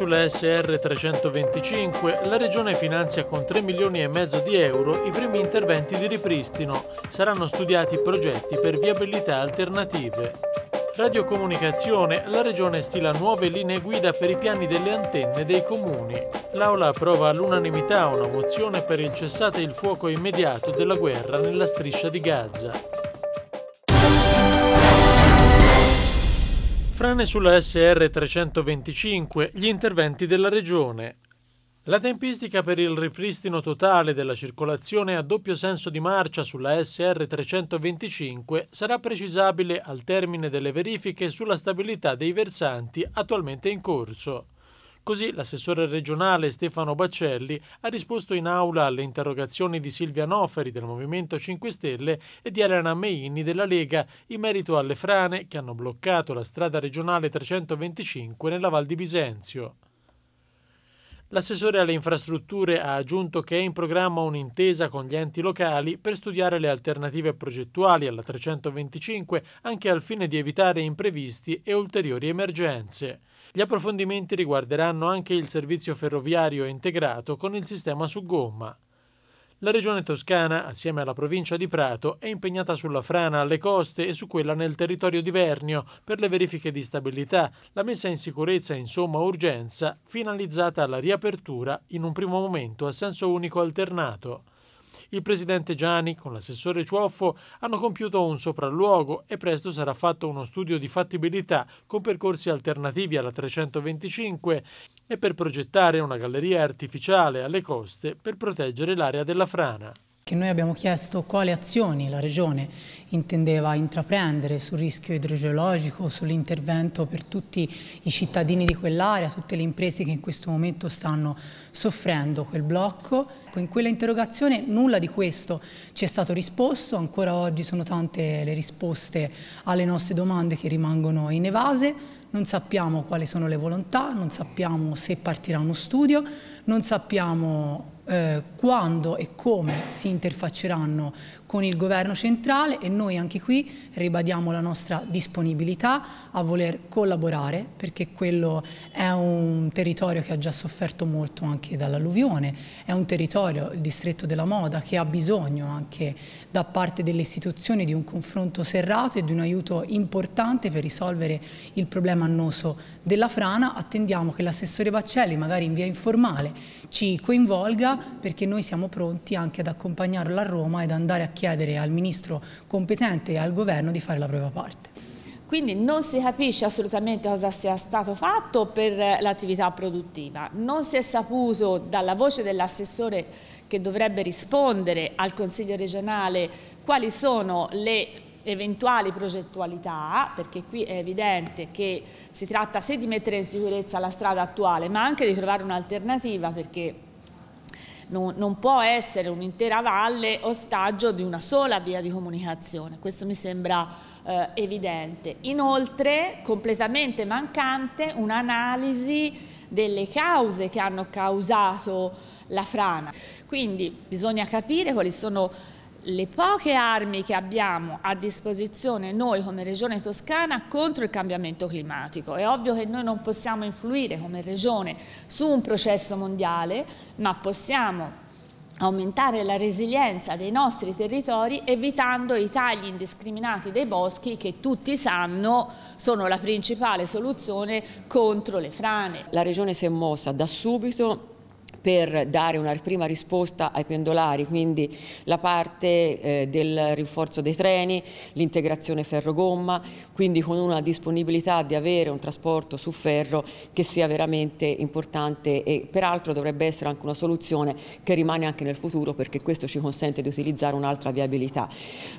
sulla SR 325 la Regione finanzia con 3 milioni e mezzo di euro i primi interventi di ripristino. Saranno studiati progetti per viabilità alternative. Radiocomunicazione, la Regione stila nuove linee guida per i piani delle antenne dei comuni. L'Aula approva all'unanimità una mozione per il cessate il fuoco immediato della guerra nella striscia di Gaza. frane sulla SR325, gli interventi della Regione. La tempistica per il ripristino totale della circolazione a doppio senso di marcia sulla SR325 sarà precisabile al termine delle verifiche sulla stabilità dei versanti attualmente in corso. Così l'assessore regionale Stefano Baccelli ha risposto in aula alle interrogazioni di Silvia Noferi del Movimento 5 Stelle e di Elena Meini della Lega in merito alle frane che hanno bloccato la strada regionale 325 nella Val di Bisenzio. L'assessore alle infrastrutture ha aggiunto che è in programma un'intesa con gli enti locali per studiare le alternative progettuali alla 325 anche al fine di evitare imprevisti e ulteriori emergenze. Gli approfondimenti riguarderanno anche il servizio ferroviario integrato con il sistema su gomma. La regione toscana, assieme alla provincia di Prato, è impegnata sulla frana alle coste e su quella nel territorio di Vernio per le verifiche di stabilità, la messa in sicurezza e insomma urgenza, finalizzata alla riapertura in un primo momento a senso unico alternato. Il presidente Gianni con l'assessore Cioffo hanno compiuto un sopralluogo e presto sarà fatto uno studio di fattibilità con percorsi alternativi alla 325 e per progettare una galleria artificiale alle coste per proteggere l'area della frana perché noi abbiamo chiesto quali azioni la Regione intendeva intraprendere sul rischio idrogeologico, sull'intervento per tutti i cittadini di quell'area, tutte le imprese che in questo momento stanno soffrendo quel blocco. In quella interrogazione nulla di questo ci è stato risposto, ancora oggi sono tante le risposte alle nostre domande che rimangono in evase. non sappiamo quali sono le volontà, non sappiamo se partirà uno studio, non sappiamo eh, quando e come si interfacceranno con il governo centrale e noi anche qui ribadiamo la nostra disponibilità a voler collaborare perché quello è un territorio che ha già sofferto molto anche dall'alluvione, è un territorio, il distretto della moda, che ha bisogno anche da parte delle istituzioni di un confronto serrato e di un aiuto importante per risolvere il problema annoso della frana. Attendiamo che l'assessore Baccelli magari in via informale ci coinvolga perché noi siamo pronti anche ad accompagnarlo a Roma ed andare a chiedere al ministro competente e al governo di fare la propria parte. Quindi non si capisce assolutamente cosa sia stato fatto per l'attività produttiva, non si è saputo dalla voce dell'assessore che dovrebbe rispondere al Consiglio regionale quali sono le eventuali progettualità, perché qui è evidente che si tratta sia di mettere in sicurezza la strada attuale, ma anche di trovare un'alternativa perché non, non può essere un'intera valle ostaggio di una sola via di comunicazione, questo mi sembra eh, evidente. Inoltre completamente mancante un'analisi delle cause che hanno causato la frana, quindi bisogna capire quali sono le poche armi che abbiamo a disposizione noi come regione toscana contro il cambiamento climatico. È ovvio che noi non possiamo influire come regione su un processo mondiale, ma possiamo aumentare la resilienza dei nostri territori evitando i tagli indiscriminati dei boschi che tutti sanno sono la principale soluzione contro le frane. La regione si è mossa da subito per dare una prima risposta ai pendolari, quindi la parte eh, del rinforzo dei treni, l'integrazione ferro-gomma, quindi con una disponibilità di avere un trasporto su ferro che sia veramente importante e peraltro dovrebbe essere anche una soluzione che rimane anche nel futuro perché questo ci consente di utilizzare un'altra viabilità.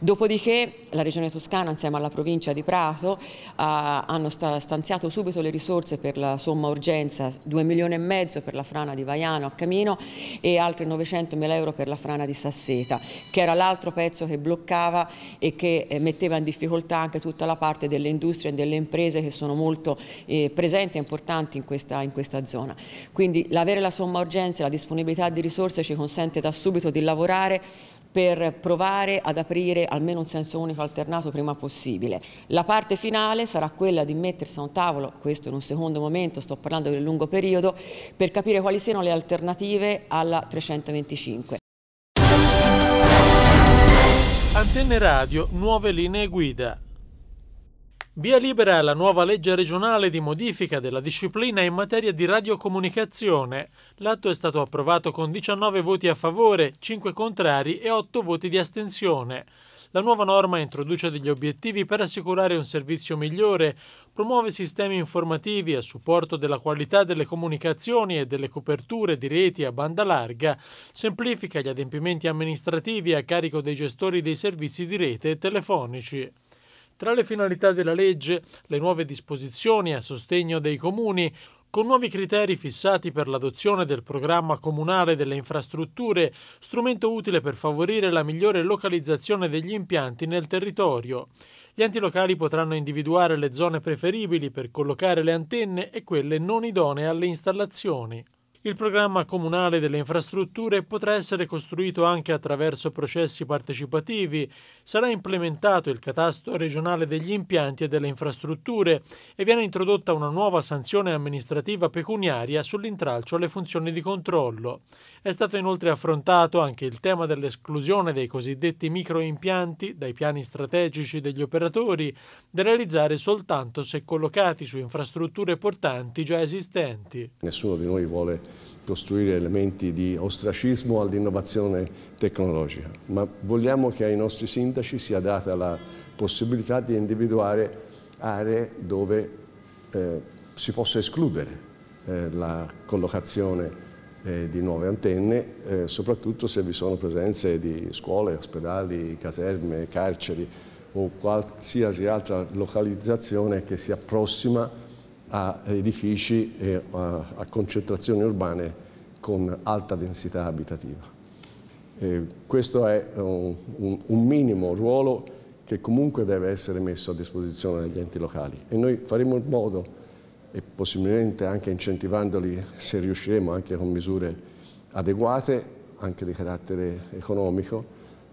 Dopodiché la Regione Toscana insieme alla provincia di Prato ah, hanno stanziato subito le risorse per la somma urgenza, 2 milioni e mezzo per la frana di Vaiano Occamino e altri 900 mila euro per la frana di Sasseta, che era l'altro pezzo che bloccava e che eh, metteva in difficoltà anche tutta la parte delle industrie e delle imprese che sono molto eh, presenti e importanti in questa, in questa zona. Quindi l'avere la somma urgenza e la disponibilità di risorse ci consente da subito di lavorare per provare ad aprire almeno un senso unico alternato prima possibile. La parte finale sarà quella di mettersi a un tavolo, questo in un secondo momento, sto parlando del lungo periodo, per capire quali siano le alternative alla 325. Antenne radio, nuove linee guida. Via libera alla nuova legge regionale di modifica della disciplina in materia di radiocomunicazione. L'atto è stato approvato con 19 voti a favore, 5 contrari e 8 voti di astensione. La nuova norma introduce degli obiettivi per assicurare un servizio migliore, promuove sistemi informativi a supporto della qualità delle comunicazioni e delle coperture di reti a banda larga, semplifica gli adempimenti amministrativi a carico dei gestori dei servizi di rete e telefonici. Tra le finalità della legge, le nuove disposizioni a sostegno dei comuni, con nuovi criteri fissati per l'adozione del programma comunale delle infrastrutture, strumento utile per favorire la migliore localizzazione degli impianti nel territorio. Gli enti locali potranno individuare le zone preferibili per collocare le antenne e quelle non idonee alle installazioni. Il programma comunale delle infrastrutture potrà essere costruito anche attraverso processi partecipativi, sarà implementato il catasto regionale degli impianti e delle infrastrutture e viene introdotta una nuova sanzione amministrativa pecuniaria sull'intralcio alle funzioni di controllo. È stato inoltre affrontato anche il tema dell'esclusione dei cosiddetti microimpianti dai piani strategici degli operatori, da realizzare soltanto se collocati su infrastrutture portanti già esistenti. Nessuno di noi vuole costruire elementi di ostracismo all'innovazione tecnologica, ma vogliamo che ai nostri sindaci sia data la possibilità di individuare aree dove eh, si possa escludere eh, la collocazione eh, di nuove antenne, eh, soprattutto se vi sono presenze di scuole, ospedali, caserme, carceri o qualsiasi altra localizzazione che si approssima a edifici e a, eh, a concentrazioni urbane con alta densità abitativa. Eh, questo è un, un minimo ruolo che comunque deve essere messo a disposizione degli enti locali e noi faremo in modo e possibilmente anche incentivandoli, se riusciremo, anche con misure adeguate, anche di carattere economico,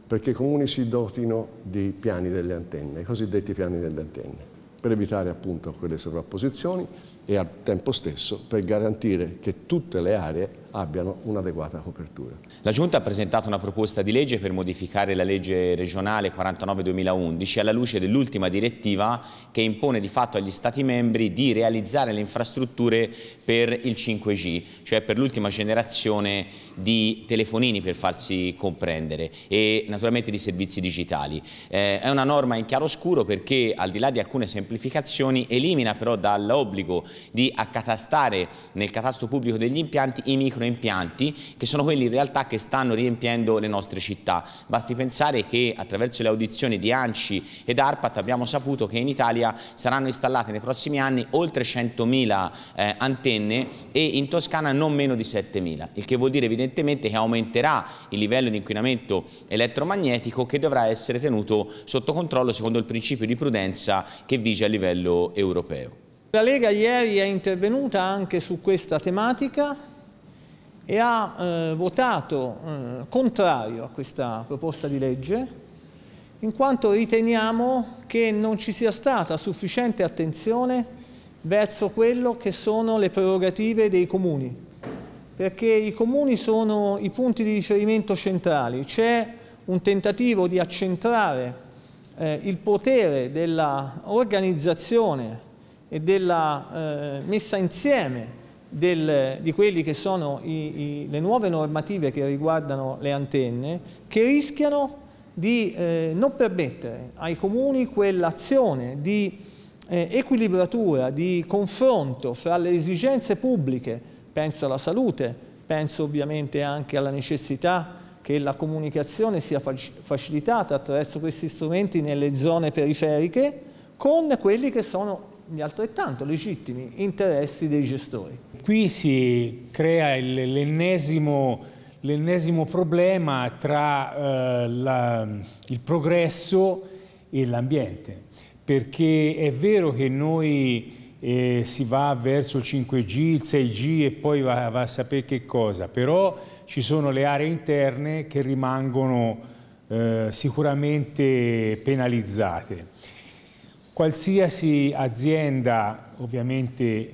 perché i comuni si dotino di piani delle antenne, i cosiddetti piani delle antenne, per evitare appunto quelle sovrapposizioni e al tempo stesso per garantire che tutte le aree abbiano un'adeguata copertura. La Giunta ha presentato una proposta di legge per modificare la legge regionale 49-2011 alla luce dell'ultima direttiva che impone di fatto agli Stati membri di realizzare le infrastrutture per il 5G, cioè per l'ultima generazione di telefonini per farsi comprendere e naturalmente di servizi digitali. Eh, è una norma in chiaroscuro perché al di là di alcune semplificazioni elimina però dall'obbligo di accatastare nel catasto pubblico degli impianti i microimpianti che sono quelli in realtà che stanno riempiendo le nostre città. Basti pensare che attraverso le audizioni di ANCI ed ARPAT abbiamo saputo che in Italia saranno installate nei prossimi anni oltre 100.000 eh, antenne e in Toscana non meno di 7.000, il che vuol dire evidentemente che aumenterà il livello di inquinamento elettromagnetico che dovrà essere tenuto sotto controllo secondo il principio di prudenza che vige a livello europeo. La Lega ieri è intervenuta anche su questa tematica e ha eh, votato eh, contrario a questa proposta di legge in quanto riteniamo che non ci sia stata sufficiente attenzione verso quello che sono le prerogative dei comuni, perché i comuni sono i punti di riferimento centrali. C'è un tentativo di accentrare eh, il potere dell'organizzazione e della eh, messa insieme del, di quelle che sono i, i, le nuove normative che riguardano le antenne, che rischiano di eh, non permettere ai comuni quell'azione di eh, equilibratura, di confronto fra le esigenze pubbliche, penso alla salute, penso ovviamente anche alla necessità che la comunicazione sia facilitata attraverso questi strumenti nelle zone periferiche, con quelli che sono gli altrettanto legittimi interessi dei gestori. Qui si crea l'ennesimo problema tra eh, la, il progresso e l'ambiente, perché è vero che noi eh, si va verso il 5G, il 6G e poi va, va, a sapere che cosa, però ci sono le aree interne che rimangono eh, sicuramente penalizzate. Qualsiasi azienda, ovviamente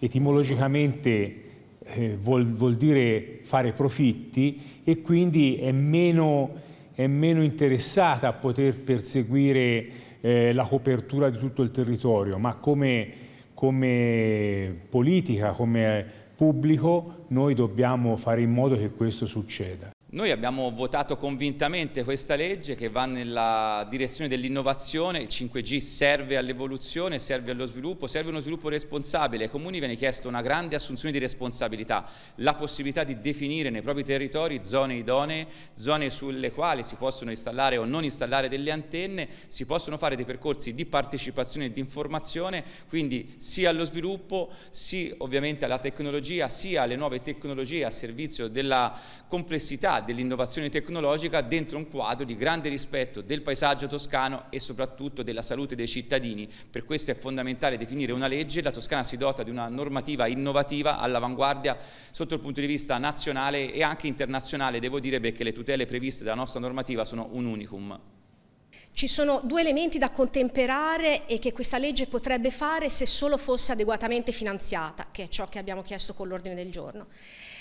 etimologicamente eh, vuol, vuol, dire fare profitti e quindi è meno, è meno interessata a poter perseguire eh, la copertura di tutto il territorio, ma come, come politica, come pubblico, noi dobbiamo fare in modo che questo succeda. Noi abbiamo votato convintamente questa legge che va nella direzione dell'innovazione, il 5G serve all'evoluzione, serve allo sviluppo, serve uno sviluppo responsabile. Ai comuni viene chiesta una grande assunzione di responsabilità, la possibilità di definire nei propri territori zone idonee, zone sulle quali si possono installare o non installare delle antenne, si possono fare dei percorsi di partecipazione e di informazione, quindi sia allo sviluppo, sia ovviamente alla tecnologia, sia alle nuove tecnologie a servizio della complessità dell'innovazione tecnologica dentro un quadro di grande rispetto del paesaggio toscano e soprattutto della salute dei cittadini. Per questo è fondamentale definire una legge, la Toscana si dota di una normativa innovativa all'avanguardia sotto il punto di vista nazionale e anche internazionale, devo dire perché le tutele previste dalla nostra normativa sono un unicum. Ci sono due elementi da contemperare e che questa legge potrebbe fare se solo fosse adeguatamente finanziata, che è ciò che abbiamo chiesto con l'ordine del giorno.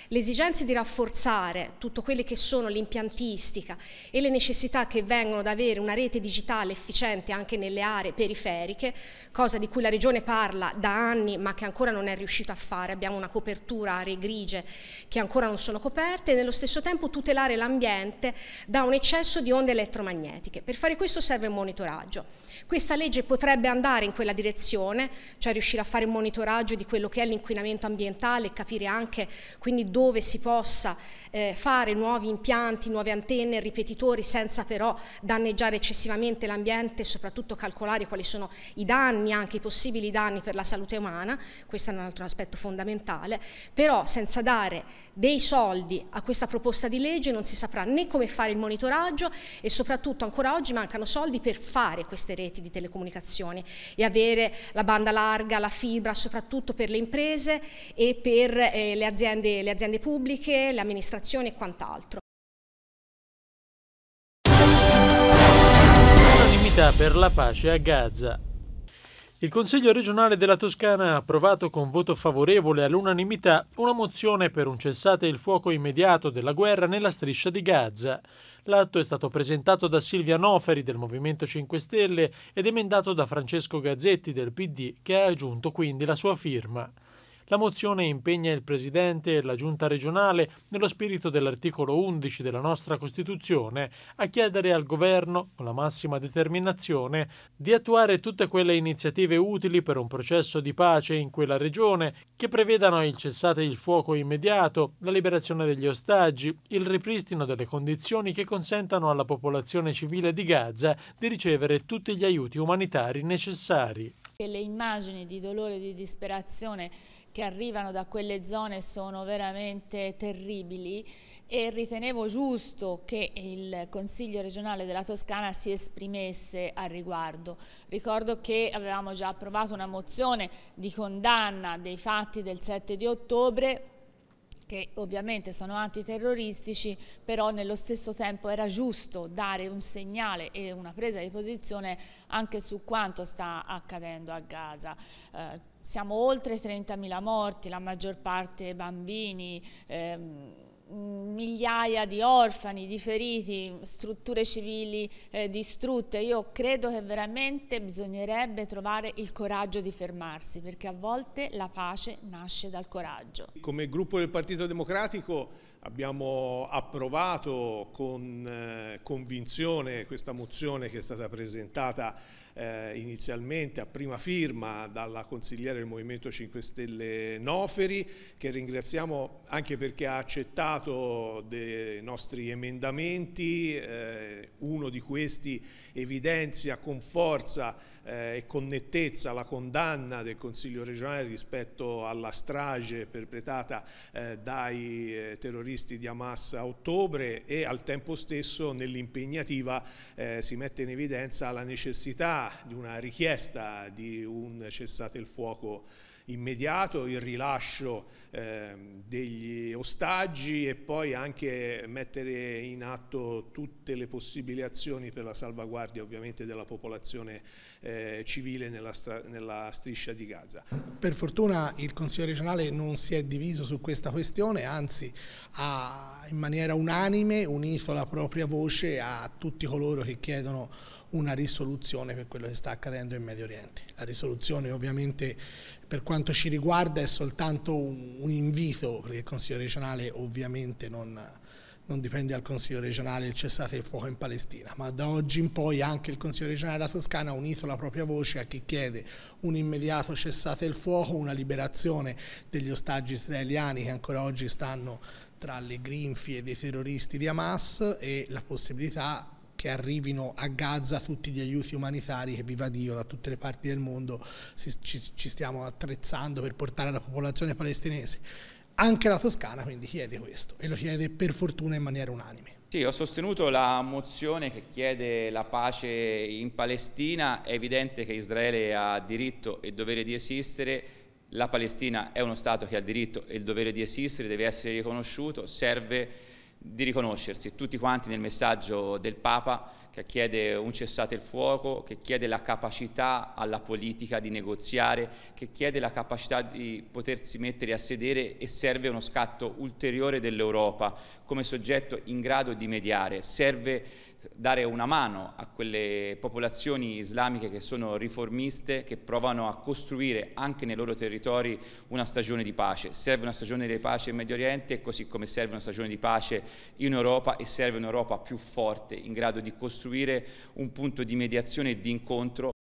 L'esigenza di rafforzare tutto quelle che sono l'impiantistica e le necessità che vengono da avere una rete digitale efficiente anche nelle aree periferiche, cosa di cui la Regione parla da anni ma che ancora non è riuscita a fare, abbiamo una copertura aree grigie che ancora non sono coperte e nello stesso tempo tutelare l'ambiente da un eccesso di onde elettromagnetiche. Per fare questo serve un monitoraggio. Questa legge potrebbe andare in quella direzione, cioè riuscire a fare un monitoraggio di quello che è l'inquinamento ambientale e capire anche quindi dove si possa eh, fare nuovi impianti, nuove antenne, ripetitori senza però danneggiare eccessivamente l'ambiente e soprattutto calcolare quali sono i danni, anche i possibili danni per la salute umana, questo è un altro aspetto fondamentale, però senza dare dei soldi a questa proposta di legge non si saprà né come fare il monitoraggio e soprattutto ancora oggi mancano soldi per fare queste reti di telecomunicazioni e avere la banda larga, la fibra, soprattutto per le imprese e per eh, le aziende, le aziende aziende pubbliche, le amministrazioni e quant'altro. Unanimità per la pace a Gaza. Il Consiglio regionale della Toscana ha approvato con voto favorevole all'unanimità una mozione per un cessate il fuoco immediato della guerra nella striscia di Gaza. L'atto è stato presentato da Silvia Noferi del Movimento 5 Stelle ed emendato da Francesco Gazzetti del PD che ha aggiunto quindi la sua firma. La mozione impegna il Presidente e la Giunta regionale, nello spirito dell'articolo 11 della nostra Costituzione, a chiedere al Governo, con la massima determinazione, di attuare tutte quelle iniziative utili per un processo di pace in quella regione che prevedano il cessate il fuoco immediato, la liberazione degli ostaggi, il ripristino delle condizioni che consentano alla popolazione civile di Gaza di ricevere tutti gli aiuti umanitari necessari. E le immagini di dolore e di disperazione che arrivano da quelle zone sono veramente terribili e ritenevo giusto che il Consiglio regionale della Toscana si esprimesse al riguardo. Ricordo che avevamo già approvato una mozione di condanna dei fatti del 7 di ottobre, che ovviamente sono antiterroristici, però nello stesso tempo era giusto dare un segnale e una presa di posizione anche su quanto sta accadendo a Gaza. Eh, siamo oltre 30.000 morti, la maggior parte bambini. Ehm, migliaia di orfani, di feriti, strutture civili eh, distrutte. Io credo che veramente bisognerebbe trovare il coraggio di fermarsi, perché a volte la pace nasce dal coraggio. Come gruppo del Partito Democratico abbiamo approvato con eh, convinzione questa mozione che è stata presentata eh, inizialmente a prima firma dalla consigliera del Movimento 5 Stelle Noferi, che ringraziamo anche perché ha accettato dei nostri emendamenti, eh, uno di questi evidenzia con forza eh, e con nettezza la condanna del Consiglio regionale rispetto alla strage perpetrata eh, dai eh, terroristi di Hamas a ottobre e al tempo stesso nell'impegnativa si mette in evidenza la necessità di una richiesta di un cessate il fuoco immediato, il rilascio Ehm, degli ostaggi e poi anche mettere in atto tutte le possibili azioni per la salvaguardia ovviamente della popolazione eh, civile nella, nella striscia di Gaza. Per fortuna il Consiglio regionale non si è diviso su questa questione, anzi ha in maniera unanime unito la propria voce a tutti coloro che chiedono una risoluzione per quello che sta accadendo in Medio Oriente. La risoluzione ovviamente per quanto ci riguarda è soltanto un un invito, perché il Consiglio regionale ovviamente non, non dipende dal Consiglio regionale il cessate il fuoco in Palestina, ma da oggi in poi anche il Consiglio regionale della Toscana ha unito la propria voce a chi chiede un immediato cessate il fuoco, una liberazione degli ostaggi israeliani che ancora oggi stanno tra le grinfie dei terroristi di Hamas e la possibilità che arrivino a Gaza tutti gli aiuti umanitari che viva Dio da tutte le parti del mondo si, ci, ci stiamo attrezzando per portare alla popolazione palestinese. Anche la Toscana quindi chiede questo e lo chiede per fortuna in maniera unanime. Sì, ho sostenuto la mozione che chiede la pace in Palestina, è evidente che Israele ha diritto e dovere di esistere, la Palestina è uno Stato che ha diritto e il dovere di esistere, deve essere riconosciuto, serve di riconoscersi tutti quanti nel messaggio del Papa che chiede un cessate il fuoco, che chiede la capacità alla politica di negoziare, che chiede la capacità di potersi mettere a sedere e serve uno scatto ulteriore dell'Europa come soggetto in grado di mediare, serve dare una mano a quelle popolazioni islamiche che sono riformiste, che provano a costruire anche nei loro territori una stagione di pace. Serve una stagione di pace in Medio Oriente, così come serve una stagione di pace in Europa e serve un'Europa più forte, in grado di costruire costruire un punto di mediazione e di incontro